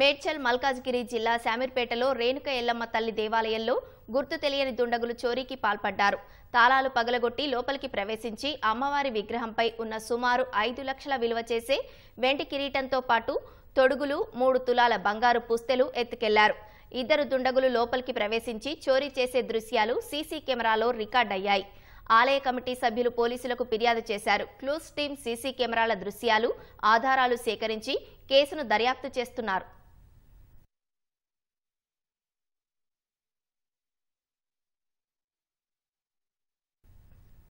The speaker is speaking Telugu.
మేడ్చల్ మల్కాజ్గిరి జిల్లా శామీర్పేటలో రేణుక ఎల్లమ్మ తల్లి దేవాలయంలో గుర్తు తెలియని దుండగులు చోరీకి పాల్పడ్డారు తాళాలు పగలగొట్టి లోపలికి ప్రవేశించి అమ్మవారి విగ్రహంపై ఉన్న సుమారు ఐదు లక్షల విలువ చేసే వెండి కిరీటంతో పాటు తొడుగులు మూడు తులాల బంగారు పుస్తెలు ఎత్తుకెళ్లారు ఇద్దరు దుండగులు లోపలికి ప్రవేశించి చోరీ చేసే దృశ్యాలు సీసీ కెమెరాలో రికార్డయ్యాయి ఆలయ కమిటీ సభ్యులు పోలీసులకు ఫిర్యాదు చేశారు క్లూస్ టీం సీసీ కెమెరాల దృశ్యాలు ఆధారాలు సేకరించి కేసును దర్యాప్తు చేస్తున్నారు